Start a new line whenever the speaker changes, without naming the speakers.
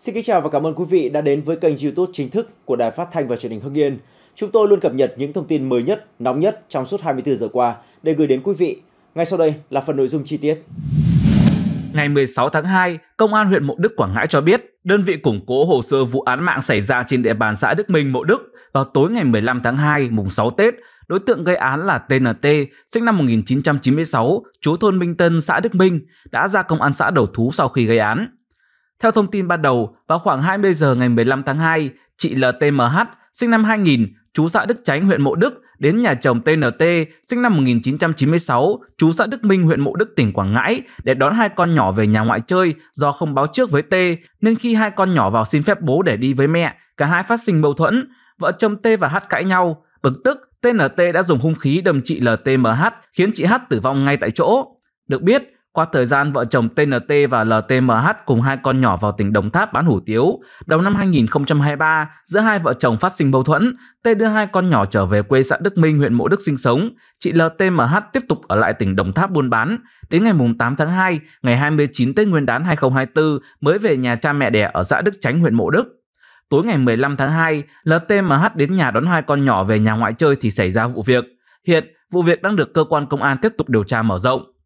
Xin kính chào và cảm ơn quý vị đã đến với kênh YouTube chính thức của Đài Phát thanh và Truyền hình Hưng Yên. Chúng tôi luôn cập nhật những thông tin mới nhất, nóng nhất trong suốt 24 giờ qua để gửi đến quý vị. Ngay sau đây là phần nội dung chi tiết.
Ngày 16 tháng 2, Công an huyện Mộ Đức Quảng Ngãi cho biết, đơn vị củng cố hồ sơ vụ án mạng xảy ra trên địa bàn xã Đức Minh, Mộ Đức vào tối ngày 15 tháng 2, mùng 6 Tết. Đối tượng gây án là TNT, sinh năm 1996, chú thôn Minh Tân, xã Đức Minh, đã ra công an xã đầu thú sau khi gây án. Theo thông tin ban đầu, vào khoảng 20 giờ ngày 15 tháng 2, chị LTMH, sinh năm 2000, chú xã Đức Chánh, huyện Mộ Đức, đến nhà chồng TNT, sinh năm 1996, chú xã Đức Minh, huyện Mộ Đức, tỉnh Quảng Ngãi, để đón hai con nhỏ về nhà ngoại chơi do không báo trước với T, nên khi hai con nhỏ vào xin phép bố để đi với mẹ, cả hai phát sinh mâu thuẫn. Vợ chồng T và H cãi nhau, bực tức, TNT đã dùng hung khí đâm chị LTMH, khiến chị H tử vong ngay tại chỗ. Được biết, qua thời gian vợ chồng TNT và LTMH cùng hai con nhỏ vào tỉnh Đồng Tháp bán hủ tiếu, đầu năm 2023, giữa hai vợ chồng phát sinh mâu thuẫn, T đưa hai con nhỏ trở về quê xã Đức Minh, huyện Mộ Đức sinh sống. Chị LTMH tiếp tục ở lại tỉnh Đồng Tháp buôn bán. Đến ngày 8 tháng 2, ngày 29 Tết Nguyên đán 2024, mới về nhà cha mẹ đẻ ở xã Đức Chánh, huyện Mộ Đức. Tối ngày 15 tháng 2, LTMH đến nhà đón hai con nhỏ về nhà ngoại chơi thì xảy ra vụ việc. Hiện, vụ việc đang được cơ quan công an tiếp tục điều tra mở rộng.